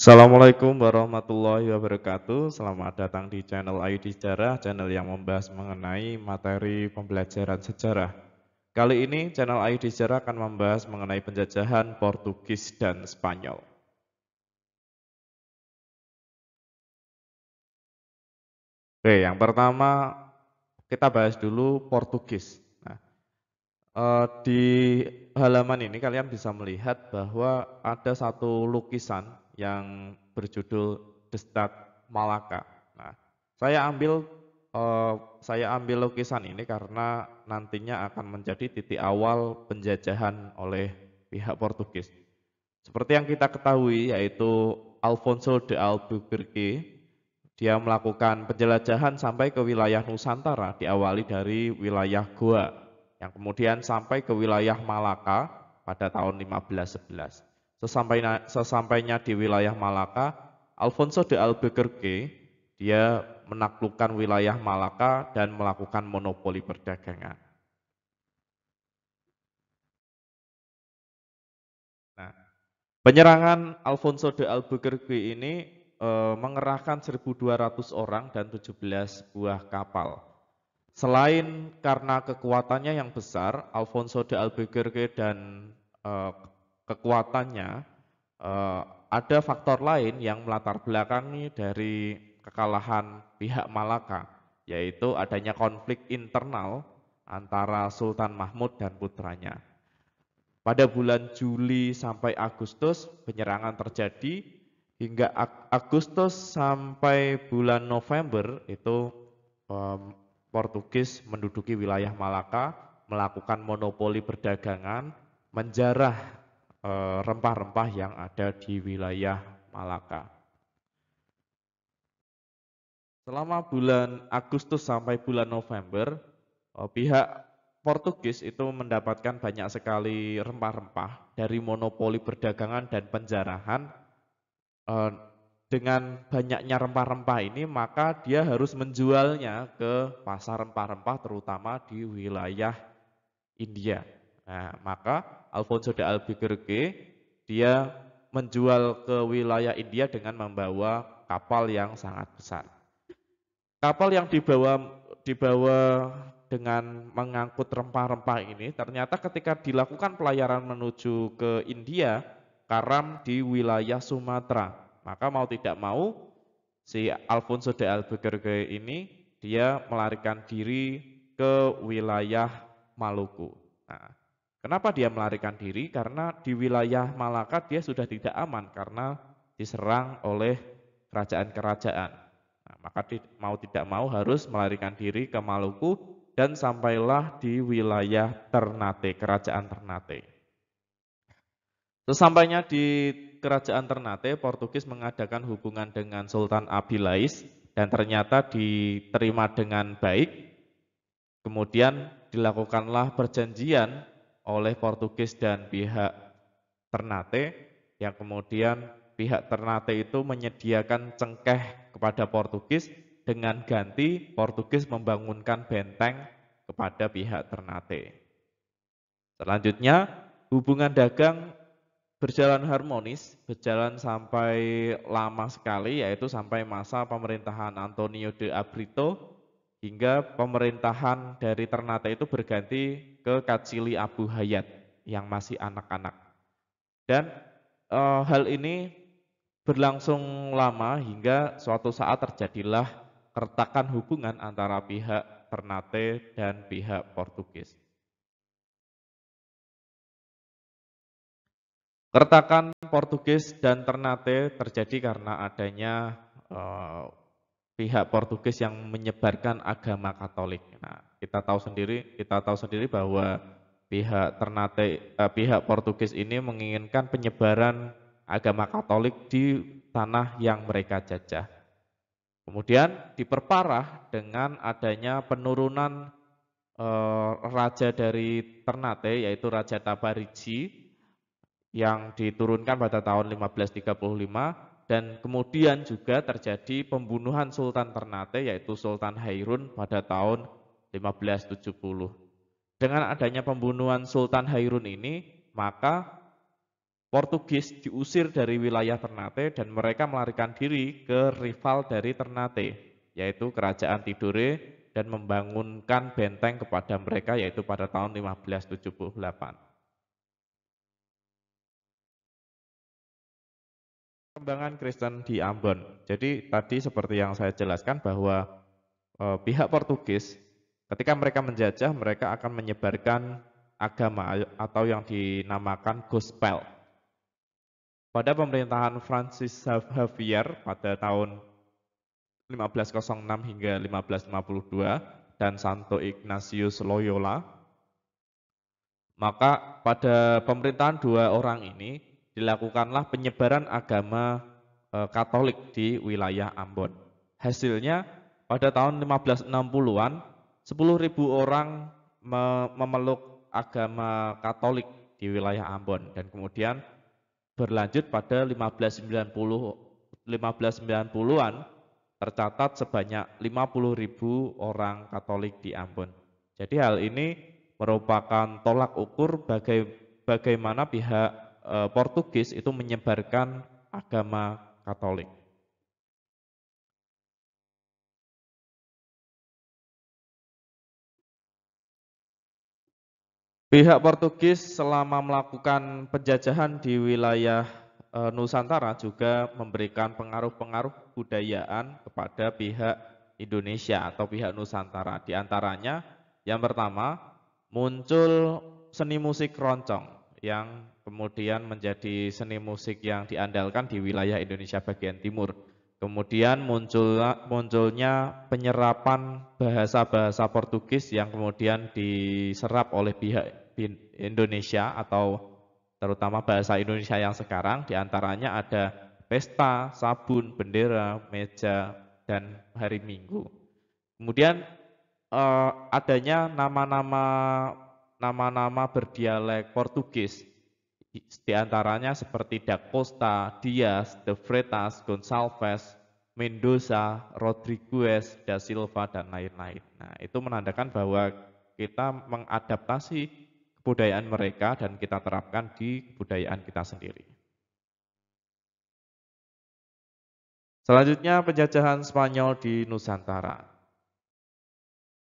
Assalamualaikum warahmatullahi wabarakatuh. Selamat datang di channel Ayu di Sejarah, channel yang membahas mengenai materi pembelajaran sejarah. Kali ini channel Ayu di Sejarah akan membahas mengenai penjajahan Portugis dan Spanyol. Oke, yang pertama kita bahas dulu Portugis. Nah, eh, di halaman ini kalian bisa melihat bahwa ada satu lukisan yang berjudul Destat Malaka. Nah, saya ambil eh, saya ambil lukisan ini karena nantinya akan menjadi titik awal penjajahan oleh pihak Portugis. Seperti yang kita ketahui yaitu Alfonso de Albuquerque dia melakukan penjelajahan sampai ke wilayah Nusantara diawali dari wilayah Goa yang kemudian sampai ke wilayah Malaka pada tahun 1511. Sesampainya, sesampainya di wilayah Malaka, Alfonso de Albuquerque, dia menaklukkan wilayah Malaka dan melakukan monopoli perdagangan. Nah, penyerangan Alfonso de Albuquerque ini e, mengerahkan 1.200 orang dan 17 buah kapal. Selain karena kekuatannya yang besar, Alfonso de Albuquerque dan e, kekuatannya, eh, ada faktor lain yang melatar belakangi dari kekalahan pihak Malaka, yaitu adanya konflik internal antara Sultan Mahmud dan putranya. Pada bulan Juli sampai Agustus penyerangan terjadi hingga Agustus sampai bulan November itu um, Portugis menduduki wilayah Malaka, melakukan monopoli perdagangan, menjarah Eh, rempah-rempah yang ada di wilayah Malaka. Selama bulan Agustus sampai bulan November, eh, pihak Portugis itu mendapatkan banyak sekali rempah-rempah dari monopoli perdagangan dan penjarahan. Eh, dengan banyaknya rempah-rempah ini, maka dia harus menjualnya ke pasar rempah-rempah, terutama di wilayah India. Nah, maka Alfonso de Albuquerque, dia menjual ke wilayah India dengan membawa kapal yang sangat besar. Kapal yang dibawa dibawa dengan mengangkut rempah-rempah ini ternyata ketika dilakukan pelayaran menuju ke India karam di wilayah Sumatera. Maka mau tidak mau si Alfonso de Albuquerque ini dia melarikan diri ke wilayah Maluku. Nah, Kenapa dia melarikan diri? Karena di wilayah Malaka dia sudah tidak aman karena diserang oleh kerajaan-kerajaan. Nah, maka mau tidak mau harus melarikan diri ke Maluku dan sampailah di wilayah Ternate, kerajaan Ternate. Sesampainya di kerajaan Ternate, Portugis mengadakan hubungan dengan Sultan Abilais dan ternyata diterima dengan baik. Kemudian dilakukanlah perjanjian oleh Portugis dan pihak Ternate yang kemudian pihak Ternate itu menyediakan cengkeh kepada Portugis dengan ganti Portugis membangunkan benteng kepada pihak Ternate. Selanjutnya, hubungan dagang berjalan harmonis, berjalan sampai lama sekali yaitu sampai masa pemerintahan Antonio de Abrito hingga pemerintahan dari Ternate itu berganti ke Kacili Abu Hayat yang masih anak-anak. Dan e, hal ini berlangsung lama hingga suatu saat terjadilah keretakan hubungan antara pihak Ternate dan pihak Portugis. Keretakan Portugis dan Ternate terjadi karena adanya e, pihak Portugis yang menyebarkan agama Katolik. Nah, kita tahu sendiri, kita tahu sendiri bahwa pihak Ternate eh, pihak Portugis ini menginginkan penyebaran agama Katolik di tanah yang mereka jajah. Kemudian diperparah dengan adanya penurunan eh, raja dari Ternate yaitu Raja Tabarici, yang diturunkan pada tahun 1535 dan kemudian juga terjadi pembunuhan Sultan Ternate yaitu Sultan Hairun pada tahun 1570. Dengan adanya pembunuhan Sultan Hairun ini, maka Portugis diusir dari wilayah Ternate dan mereka melarikan diri ke rival dari Ternate, yaitu Kerajaan Tidore dan membangunkan benteng kepada mereka yaitu pada tahun 1578. perkembangan Kristen di Ambon. Jadi tadi seperti yang saya jelaskan bahwa e, pihak Portugis ketika mereka menjajah mereka akan menyebarkan agama atau yang dinamakan gospel. Pada pemerintahan Francis Xavier pada tahun 1506 hingga 1552 dan Santo Ignatius Loyola, maka pada pemerintahan dua orang ini dilakukanlah penyebaran agama e, Katolik di wilayah Ambon. Hasilnya pada tahun 1560-an 10.000 orang me memeluk agama Katolik di wilayah Ambon dan kemudian berlanjut pada 1590 1590-an tercatat sebanyak 50.000 orang Katolik di Ambon. Jadi hal ini merupakan tolak ukur bagaimana pihak E, Portugis itu menyebarkan agama Katolik. Pihak Portugis selama melakukan penjajahan di wilayah e, Nusantara juga memberikan pengaruh-pengaruh budayaan kepada pihak Indonesia atau pihak Nusantara. Di antaranya yang pertama muncul seni musik roncong yang kemudian menjadi seni musik yang diandalkan di wilayah Indonesia bagian timur. Kemudian muncul, munculnya penyerapan bahasa-bahasa Portugis yang kemudian diserap oleh pihak Indonesia atau terutama bahasa Indonesia yang sekarang diantaranya ada pesta, sabun, bendera, meja, dan hari Minggu. Kemudian eh, adanya nama-nama nama-nama berdialek Portugis, diantaranya seperti Da Costa, Dias, De Freitas, Gonçalves, Mendoza, Rodriguez, Da Silva, dan lain-lain. Nah, itu menandakan bahwa kita mengadaptasi kebudayaan mereka dan kita terapkan di kebudayaan kita sendiri. Selanjutnya penjajahan Spanyol di Nusantara.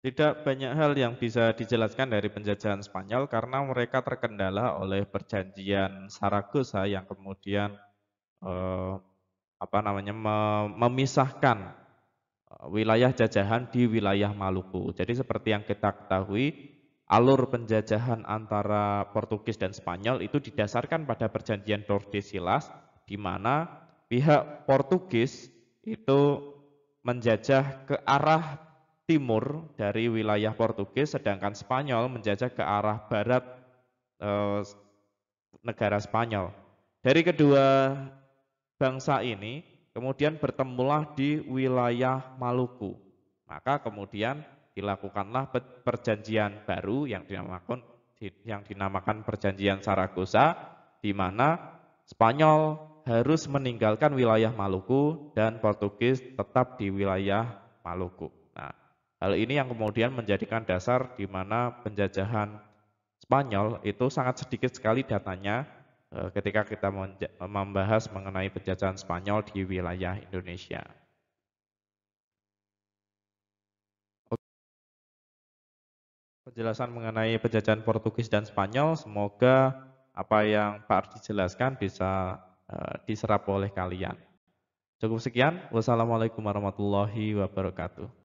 Tidak banyak hal yang bisa dijelaskan dari penjajahan Spanyol karena mereka terkendala oleh perjanjian Saragossa yang kemudian eh, apa namanya memisahkan eh, wilayah jajahan di wilayah Maluku. Jadi seperti yang kita ketahui, alur penjajahan antara Portugis dan Spanyol itu didasarkan pada perjanjian Tordesillas di mana pihak Portugis itu menjajah ke arah timur dari wilayah Portugis, sedangkan Spanyol menjajah ke arah barat e, negara Spanyol. Dari kedua bangsa ini kemudian bertemulah di wilayah Maluku. Maka kemudian dilakukanlah perjanjian baru yang dinamakan yang dinamakan perjanjian Saragossa di mana Spanyol harus meninggalkan wilayah Maluku dan Portugis tetap di wilayah Maluku. Hal ini yang kemudian menjadikan dasar di mana penjajahan Spanyol itu sangat sedikit sekali datanya eh, ketika kita membahas mengenai penjajahan Spanyol di wilayah Indonesia. Penjelasan mengenai penjajahan Portugis dan Spanyol, semoga apa yang Pak Ardi jelaskan bisa eh, diserap oleh kalian. Cukup sekian. Wassalamualaikum warahmatullahi wabarakatuh.